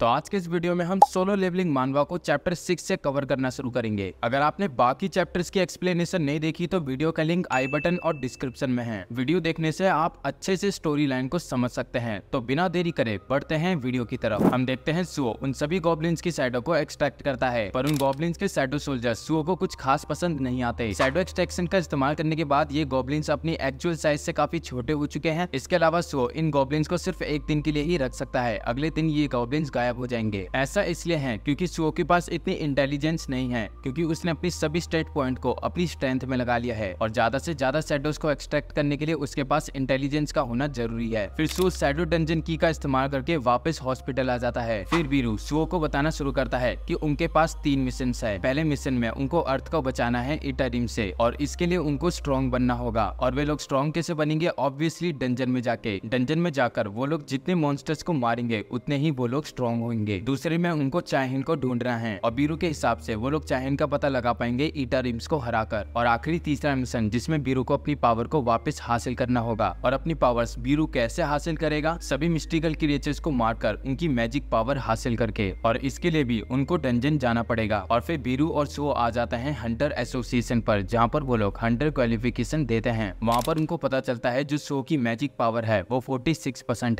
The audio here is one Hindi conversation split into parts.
तो आज के इस वीडियो में हम सोलो लेवलिंग मानवा को चैप्टर सिक्स से कवर करना शुरू करेंगे अगर आपने बाकी चैप्टर्स की एक्सप्लेनेशन नहीं देखी तो वीडियो का लिंक आई बटन और डिस्क्रिप्शन में है वीडियो देखने से आप अच्छे से स्टोरी लाइन को समझ सकते हैं तो बिना देरी करे बढ़ते हैं वीडियो की तरफ हम देखते हैं सुओ उन सभी गॉबलिन्स की साइडो को एक्सट्रैक्ट करता है पर उन गॉबलिन्स के साइडो सोल्जर सुओ को कुछ खास पसंद नहीं आते साइडो एक्सट्रैक्शन का इस्तेमाल करने के बाद ये गॉबलिन्स अपनी एक्चुअल साइज ऐसी काफी छोटे हो चुके हैं इसके अलावा सुओ इन गॉबलिन्स को सिर्फ एक दिन के लिए ही रख सकता है अगले दिन ये गॉबलिन्स गायब हो जाएंगे ऐसा इसलिए है क्योंकि सुओ के पास इतनी इंटेलिजेंस नहीं है क्योंकि उसने अपनी सभी स्टेट पॉइंट को अपनी स्ट्रेंथ में लगा लिया है और ज्यादा से ज्यादा शेडोज को एक्सट्रैक्ट करने के लिए उसके पास इंटेलिजेंस का होना जरूरी है फिर सुओ सैडो डंजन की का इस्तेमाल करके वापस हॉस्पिटल आ जाता है फिर बीरू सुओ को बताना शुरू करता है की उनके पास तीन मिशन है पहले मिशन में उनको अर्थ को बचाना है इटारिम से और इसके लिए उनको स्ट्रॉन्ग बनना होगा और वे लोग स्ट्रॉन्ग कैसे बनेंगे ऑब्वियसली डंजन में जाके डंजन में जाकर वो लोग जितने मॉन्स्टर्स को मारेंगे उतने ही वो लोग स्ट्रॉन्ग स्ट्रॉन्ग होंगे दूसरे में उनको चाहिन को ढूंढना है और बीरू के हिसाब से वो लोग चाहिन का पता लगा पाएंगे ईटा रिम्स को हराकर और आखिरी तीसरा मिशन जिसमें बीरू को अपनी पावर को वापस हासिल करना होगा और अपनी पावर्स बीरू कैसे हासिल करेगा सभी मिस्टिकल क्रिएचर्स को मारकर उनकी मैजिक पावर हासिल करके और इसके लिए भी उनको डंजन जाना पड़ेगा और फिर बीरू और सो आ जाता है हंटर एसोसिएशन पर जहाँ पर वो लोग हंटर क्वालिफिकेशन देते हैं वहाँ पर उनको पता चलता है जो सो की मैजिक पावर है वो फोर्टी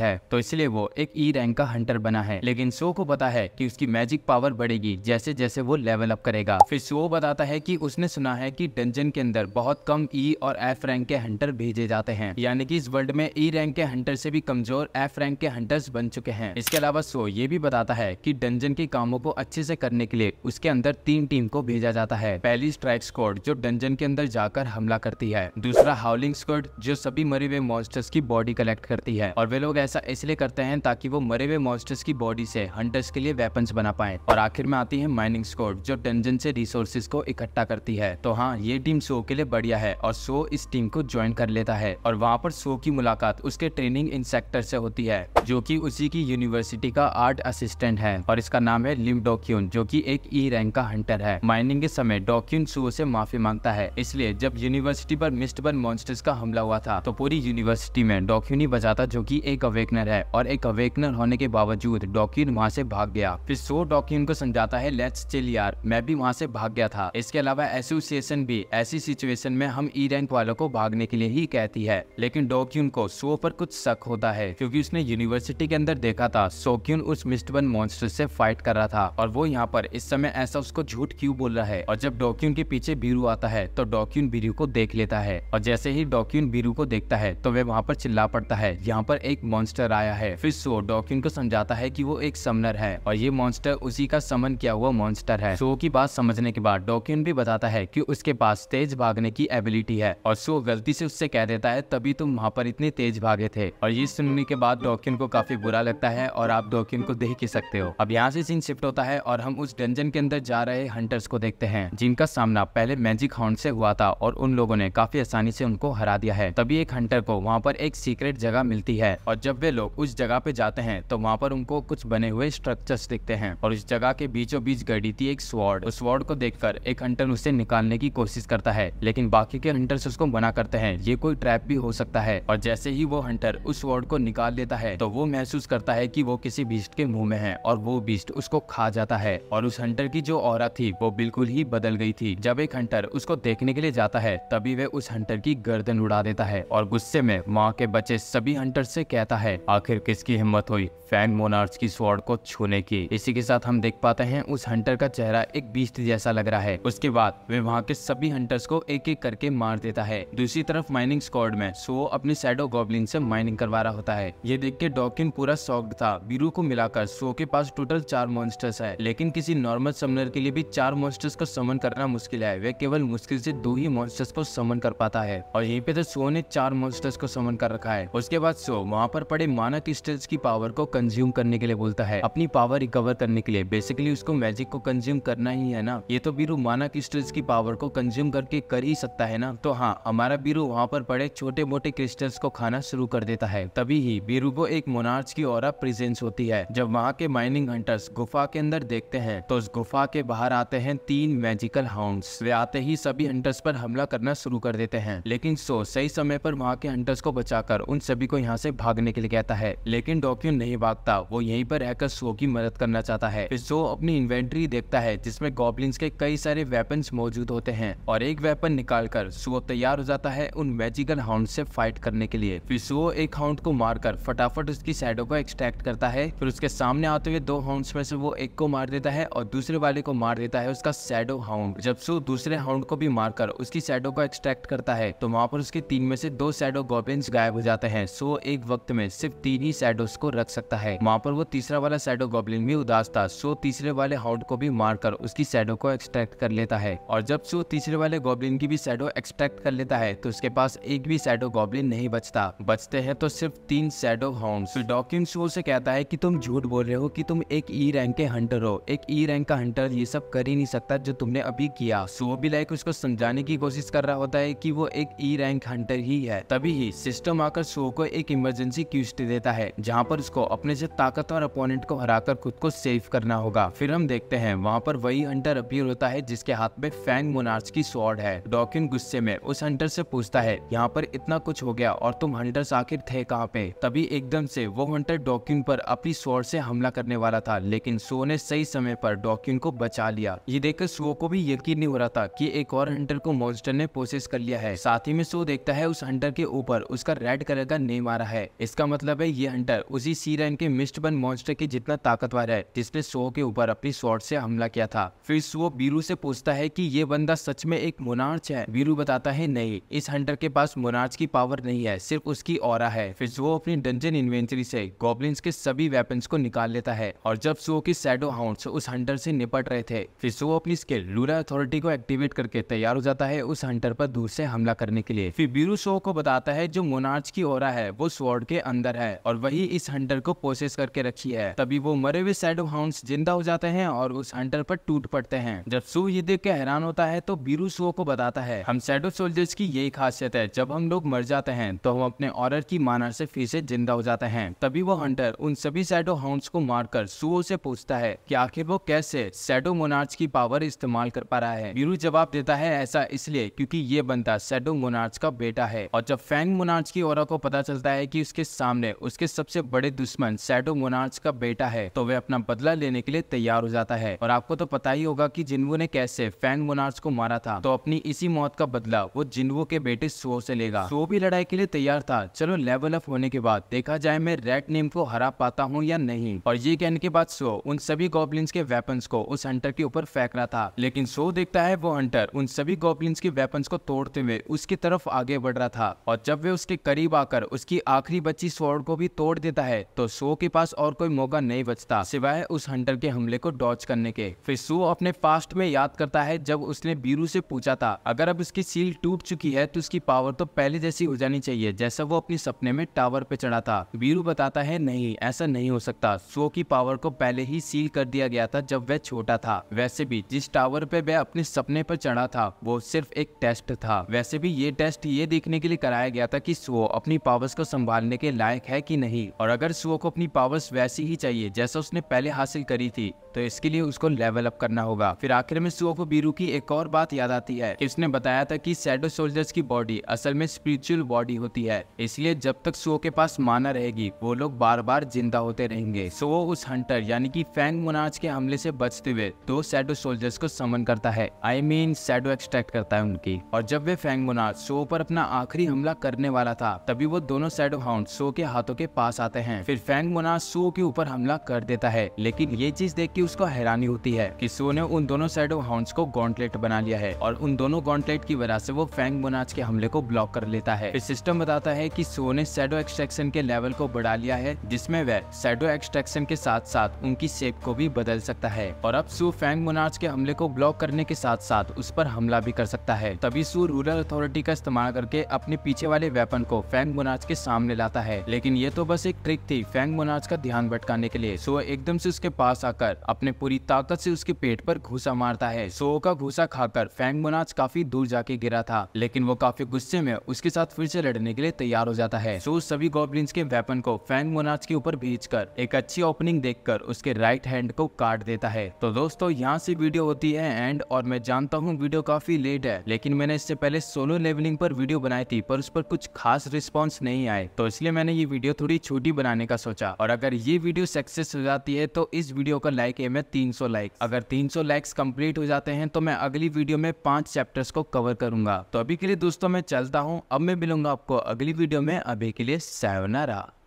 है तो इसलिए वो एक ई e रैंक का हंटर बना है लेकिन लेकिन सो को पता है कि उसकी मैजिक पावर बढ़ेगी जैसे जैसे वो लेवल अप करेगा फिर सो बताता है कि उसने सुना है कि डंजन के अंदर बहुत कम ई e और एफ रैंक के हंटर भेजे जाते हैं यानी कि इस वर्ल्ड में ई e रैंक के हंटर से भी कमजोर एफ रैंक के हंटर्स बन चुके हैं इसके अलावा सो ये भी बताता है की डंजन के कामों को अच्छे से करने के लिए उसके अंदर तीन टीम को भेजा जाता है पहली स्ट्राइक स्क्वाड जो डंजन के अंदर जाकर हमला करती है दूसरा हाउलिंग स्कॉड जो सभी मरे हुए मॉन्स्टर्स की बॉडी कलेक्ट करती है और वे लोग ऐसा इसलिए करते हैं ताकि वो मरे हुए मॉन्स्टर्स की बॉडी से हंटर्स के लिए वेपन्स बना पाए और आखिर में आती है माइनिंग स्कोड जो टेंजन से रिसोर्सेज को इकट्ठा करती है तो हाँ ये टीम सो के लिए बढ़िया है और सो इस टीम को ज्वाइन कर लेता है और वहाँ पर सो की मुलाकात उसके ट्रेनिंग सेक्टर से होती है जो की उसी की यूनिवर्सिटी का आर्ट असिस्टेंट है और इसका नाम है लिम डॉक्यून जो की एक ई e रैंक का हंटर है माइनिंग के समय डॉक्यून सो से माफी मांगता है इसलिए जब यूनिवर्सिटी पर बन मॉन्स्टर्स का हमला हुआ था तो पूरी यूनिवर्सिटी में डॉक्यूनी बजाता जो की एक अवेकनर है और एक अवेकनर होने के बावजूद डॉक्यून लेकिन वहाँ से भाग गया फिर सो डॉकी उनको समझाता है लेट्स चिल यार मैं भी वहाँ से भाग गया था इसके अलावा एसोसिएशन भी ऐसी सिचुएशन में हम ई रैंक वालों को भागने के लिए ही कहती है लेकिन डॉक्यून को सो पर कुछ शक होता है क्योंकि उसने यूनिवर्सिटी के अंदर देखा था सोक्यून उस मिस्टबन मॉन्स्टर से फाइट कर रहा था और वो यहाँ पर इस समय ऐसा उसको झूठ क्यों बोल रहा है और जब डॉक्यून के पीछे बीरू आता है तो डॉक्यून बीरू को देख लेता है और जैसे ही डॉक्यून बीरू को देखता है तो वह वहाँ पर चिल्ला पड़ता है यहाँ पर एक मॉन्स्टर आया है फिर सो डॉक्यून को समझाता है की वो एक एक समनर है और ये मॉन्स्टर उसी का समन किया हुआ मॉन्स्टर है सो की बात समझने के बाद डॉक्यून भी बताता है की उसके पास तेज भागने की एबिलिटी है और सो गलती से उससे कह देता है तभी तुम वहाँ पर इतने तेज भागे थे और ये सुनने के बाद डॉक्यून को काफी बुरा लगता है और आप डॉक्यून को देख ही सकते हो अब यहाँ से सीन शिफ्ट होता है और हम उस डंजन के अंदर जा रहे हंटर्स को देखते हैं जिनका सामना पहले मैजिक हाउंड से हुआ था और उन लोगों ने काफी आसानी से उनको हरा दिया है तभी एक हंटर को वहाँ पर एक सीक्रेट जगह मिलती है और जब वे लोग उस जगह पे जाते हैं तो वहाँ पर उनको कुछ बने बने हुए स्ट्रक्चर्स दिखते हैं और उस जगह के बीचों बीच गड़ी थी एक स्वॉर्ड उस स्वॉर्ड को देखकर एक हंटर उसे निकालने की कोशिश करता है लेकिन बाकी के हंटर उसको मना करते हैं ये कोई ट्रैप भी हो सकता है और जैसे ही वो हंटर उस स्वॉर्ड को निकाल लेता है तो वो महसूस करता है की वो किसी बीस्ट के मुंह में है और वो बीस्ट उसको खा जाता है और उस हंटर की जो औरत थी वो बिल्कुल ही बदल गई थी जब एक हंटर उसको देखने के लिए जाता है तभी वे उस हंटर की गर्दन उड़ा देता है और गुस्से में माँ के बच्चे सभी हंटर से कहता है आखिर किसकी हिम्मत हुई फैन मोनार्स की स्वॉर्ड को छूने की इसी के साथ हम देख पाते हैं उस हंटर का चेहरा एक बीस्ट जैसा लग रहा है उसके बाद वे वहाँ के सभी हंटर्स को एक एक करके मार देता है दूसरी तरफ माइनिंग स्कॉड में सो अपने सैडो गॉबलिन से माइनिंग करवा रहा होता है ये देख के डॉकिन पूरा सॉक्ड था बीरू को मिलाकर सो के पास टोटल चार मॉन्स्टर्स है लेकिन किसी नॉर्मल समनर के लिए भी चार मॉन्स्टर्स को समन करना मुश्किल है वे केवल मुश्किल से दो ही मॉन्स्टर्स को समन कर पाता है और यहीं पे तो सो ने चार मॉन्स्टर्स को समन कर रखा है उसके बाद सो वहाँ पर पड़े मानक स्टेल्स की पावर को कंज्यूम करने के लिए बोल निकलता है अपनी पावर रिकवर करने के लिए बेसिकली उसको मैजिक को कंज्यूम करना ही है ना ये तो बीरू माना की स्ट्रेस की पावर को कंज्यूम करके कर ही सकता है ना तो हाँ हमारा बीरू वहाँ पर पड़े छोटे मोटे क्रिस्टल्स को खाना शुरू कर देता है तभी ही बीरू को एक मोनार्च की और प्रेजेंस होती है जब वहाँ के माइनिंग हंटर्स गुफा के अंदर देखते हैं तो उस गुफा के बाहर आते हैं तीन मैजिकल हाउंड वे आते ही सभी हंटर्स पर हमला करना शुरू कर देते हैं लेकिन सो सही समय पर वहाँ के हंटर्स को बचाकर उन सभी को यहाँ से भागने के लिए कहता है लेकिन डॉक्यू नहीं भागता वो यहीं पर क्रैकर शो की मदद करना चाहता है फिर शो अपनी इन्वेंट्री देखता है जिसमे गॉबलिंस के कई सारे वेपन मौजूद होते हैं और एक वेपन निकाल कर शो तैयार हो जाता है उन मैजिकल हाउंड से फाइट करने के लिए फिर शो एक हाउंड को मारकर फटाफट उसकी साइडो को एक्सट्रैक्ट करता है फिर उसके सामने आते हुए दो हाउंड में से वो एक को मार देता है और दूसरे वाले को मार देता है उसका सैडो हाउंड जब शो दूसरे हाउंड को भी मारकर उसकी सैडो को एक्सट्रैक्ट करता है तो वहाँ पर उसके तीन में से दो सैडो गोबिन गायब हो जाते हैं सो एक वक्त में सिर्फ तीन ही शैडोज को रख सकता है वहाँ पर वो तीसरा दूसरा वाला सैडो गॉबलिन भी उदास था शो तीसरे वाले हाउंड को भी मारकर उसकी सैडो को एक्सट्रैक्ट कर लेता है और जब शो तीसरे वाले गॉबलिन की भी सैडो एक्सट्रैक्ट कर लेता है तो उसके पास एक भी सैडो गॉबलिन नहीं बचता बचते हैं तो सिर्फ तीन सैडो हाउंड तो डॉकिन शो से कहता है की तुम झूठ बोल रहे हो की तुम एक ई e रैंक के हंटर हो एक ई e रैंक का हंटर ये सब कर ही नहीं सकता जो तुमने अभी किया शो भी लाइक उसको समझाने की कोशिश कर रहा होता है की वो एक ई रैंक हंटर ही है तभी ही सिस्टम आकर शो को एक इमरजेंसी क्यूस्ट देता है जहाँ पर उसको अपने से ताकतवर अपॉइंट अपोनेंट को हराकर खुद को सेव करना होगा फिर हम देखते हैं वहाँ पर वही हंटर अपीयर होता है जिसके हाथ में फैंग मोनार्च की स्वॉर्ड है डॉकिन गुस्से में उस हंटर से पूछता है यहाँ पर इतना कुछ हो गया और तुम हंटर्स आखिर थे कहाँ पे तभी एकदम से वो हंटर डॉक्यून पर अपनी स्वॉर्ड से हमला करने वाला था लेकिन सो ने सही समय पर डॉक्यून को बचा लिया ये देखकर सो को भी यकीन नहीं हो रहा था की एक और हंटर को मोन्स्टर ने प्रोसेस कर लिया है साथ ही में सो देखता है उस हंटर के ऊपर उसका रेड कलर का नेम आ रहा है इसका मतलब है ये हंटर उसी सीरन के मिस्ट बन मॉन्स्टर सके जितना ताकतवर है जिसने सो के ऊपर अपनी शॉर्ट से हमला किया था फिर सुओ बीरू से पूछता है कि ये बंदा सच में एक मोनार्च है बीरू बताता है नहीं इस हंटर के पास मोनार्च की पावर नहीं है सिर्फ उसकी और है फिर सुओ अपनी डंजन इन्वेंट्री से गोब्लिन्स के सभी वेपन को निकाल लेता है और जब सो की सैडो हाउंड उस हंटर से निपट रहे थे फिर सो अपनी स्किल लूरा अथॉरिटी को एक्टिवेट करके तैयार हो जाता है उस हंटर पर दूर से हमला करने के लिए फिर बीरू शो को बताता है जो मोनार्च की ओरा है वो स्वॉर्ड के अंदर है और वही इस हंटर को प्रोसेस करके रखी है है तभी वो मरे हुए सैडो हाउंड जिंदा हो जाते हैं और उस हंटर पर टूट पड़ते हैं जब सू ये देख के हैरान होता है तो बीरू सुओ को बताता है हम सैडो सोल्जर्स की यही खासियत है जब हम लोग मर जाते हैं तो हम अपने ऑर्डर की मानर से फिर से जिंदा हो जाते हैं तभी वो हंटर उन सभी सैडो हाउंड को मारकर सुओ से पूछता है की आखिर वो कैसे सैडो मोनार्ज की पावर इस्तेमाल कर पा रहा है बीरू जवाब देता है ऐसा इसलिए क्योंकि ये बंदा सैडो मोनार्स का बेटा है और जब फैंग मोनार्स की और को पता चलता है कि उसके सामने उसके सबसे बड़े दुश्मन सैडो मोनार्स का बेटा है तो वह अपना बदला लेने के लिए तैयार हो जाता है और आपको तो पता ही होगा की जिनवू ने कैसे फैंग मोनार्स को मारा था तो अपनी इसी मौत का बदला वो जिनवू के बेटे सो से लेगा सो भी लड़ाई के लिए तैयार था चलो लेवल अप होने के बाद देखा जाए मैं रेड नेम को हरा पाता हूँ या नहीं और ये कहने के बाद सो उन सभी गॉबलिन्स के वेपन को उस हंटर के ऊपर फेंक रहा था लेकिन सो देखता है वो हंटर उन सभी गॉबलिन्स के वेपन को तोड़ते हुए उसकी तरफ आगे बढ़ रहा था और जब वे उसके करीब आकर उसकी आखिरी बच्ची स्वर्ड को भी तोड़ देता है तो सो के पास और कोई मौका नहीं बचता सिवाय उस हंटर के हमले को डॉच करने के फिर सू अपने पास्ट में याद करता है जब उसने बीरू से पूछा था अगर अब उसकी सील टूट चुकी है तो उसकी पावर तो पहले जैसी हो जानी चाहिए जैसा वो अपने सपने में टावर पे चढ़ा था बीरू बताता है नहीं ऐसा नहीं हो सकता सो की पावर को पहले ही सील कर दिया गया था जब वह छोटा था वैसे भी जिस टावर पे वह अपने सपने पर चढ़ा था वो सिर्फ एक टेस्ट था वैसे भी ये टेस्ट ये देखने के लिए कराया गया था कि सुओ अपनी पावर्स को संभालने के लायक है कि नहीं और अगर सुओ को अपनी पावर्स वैसी ही चाहिए जैसा उसने पहले हासिल करी थी तो इसके लिए उसको लेवल अप करना होगा फिर आखिर में सुओ को बीरू की एक और बात याद आती है इसने बताया था कि सैडो सोल्जर्स की बॉडी असल में स्पिरिचुअल बॉडी होती है इसलिए जब तक सुओ के पास माना रहेगी वो लोग बार बार जिंदा होते रहेंगे सुओ उस हंटर यानी कि फैंग मोनाज के हमले से बचते हुए दो सैडो सोल्जर्स को समन करता है आई मीन सैडो एक्सट्रैक्ट करता है उनकी और जब वे फैंग मोनाज सो पर अपना आखिरी हमला करने वाला था तभी वो दोनों सैडो हाउंड सो के हाथों के पास आते हैं फिर फैंग मोनाज सो के ऊपर हमला कर देता है लेकिन ये चीज देख के उसको हैरानी होती है कि सो ने उन दोनों सैडो हाउंड्स को गॉन्टलेट बना लिया है और उन दोनों गॉन्टलेट की वजह से वो फैंग मोनाज के हमले को ब्लॉक कर लेता है सिस्टम बताता है की सो ने सैडो एक्सट्रैक्शन के लेवल को बढ़ा लिया है जिसमे वह सेडो एक्सट्रैक्शन के साथ साथ उनकी शेप को भी बदल सकता है और अब सू फैंग मोनाज के हमले को ब्लॉक करने के साथ साथ उस पर हमला भी कर सकता है तभी सू रूरल अथॉरिटी का इस्तेमाल करके अपने पीछे वाले वेपन को फैंग मोनाज के सामने लाता है लेकिन ये तो बस एक ट्रिक थी फैंग मोनाज का ध्यान भटकाने के लिए सो एकदम से उसके पास आकर अपने पूरी ताकत से उसके पेट पर घूसा मारता है सो का घूसा खाकर फैंग मोनाज काफी दूर जाके गिरा था लेकिन वो काफी गुस्से में उसके साथ फिर से लड़ने के लिए तैयार हो जाता है सो सभी गॉबलिन्स के वेपन को फैंग मोनाज के ऊपर भेज एक अच्छी ओपनिंग देख उसके राइट हैंड को काट देता है तो दोस्तों यहाँ से वीडियो होती है एंड और मैं जानता हूँ वीडियो काफी लेट है लेकिन मैंने इससे पहले सोलो लेवलिंग पर वीडियो बनाई थी पर उस पर कुछ खास रिस्पॉन्स नहीं आए तो इसलिए मैंने ये वीडियो थोड़ी छोटी बनाने का सोचा और अगर ये वीडियो सक्सेस हो जाती है तो इस वीडियो का लाइक के तीन 300 लाइक्स अगर 300 लाइक्स कंप्लीट हो जाते हैं तो मैं अगली वीडियो में पांच चैप्टर्स को कवर करूंगा तो अभी के लिए दोस्तों मैं चलता हूँ अब मैं मिलूंगा आपको अगली वीडियो में अभी के लिए सैवनारा